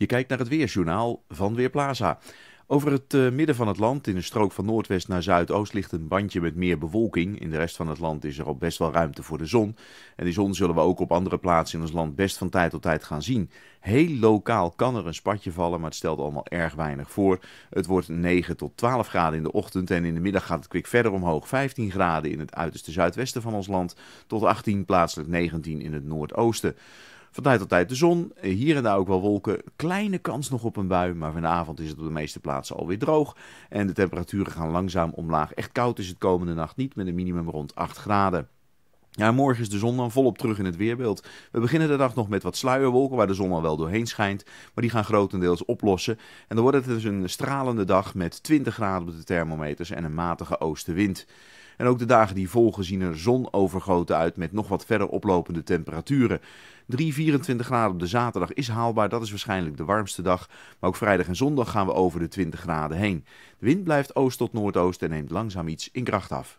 Je kijkt naar het Weerjournaal van Weerplaza. Over het eh, midden van het land, in een strook van noordwest naar zuidoost, ligt een bandje met meer bewolking. In de rest van het land is er al best wel ruimte voor de zon. En die zon zullen we ook op andere plaatsen in ons land best van tijd tot tijd gaan zien. Heel lokaal kan er een spatje vallen, maar het stelt allemaal erg weinig voor. Het wordt 9 tot 12 graden in de ochtend en in de middag gaat het kwik verder omhoog. 15 graden in het uiterste zuidwesten van ons land, tot 18 plaatselijk 19 in het noordoosten. Van tijd tot tijd de zon, hier en daar ook wel wolken. Kleine kans nog op een bui, maar vanavond is het op de meeste plaatsen alweer droog. En de temperaturen gaan langzaam omlaag. Echt koud is het komende nacht niet, met een minimum rond 8 graden. Ja, morgen is de zon dan volop terug in het weerbeeld. We beginnen de dag nog met wat sluierwolken waar de zon al wel doorheen schijnt, maar die gaan grotendeels oplossen. En dan wordt het dus een stralende dag met 20 graden op de thermometers en een matige oostenwind. En ook de dagen die volgen zien er zonovergoten uit met nog wat verder oplopende temperaturen. 3, 24 graden op de zaterdag is haalbaar, dat is waarschijnlijk de warmste dag. Maar ook vrijdag en zondag gaan we over de 20 graden heen. De wind blijft oost tot noordoost en neemt langzaam iets in kracht af.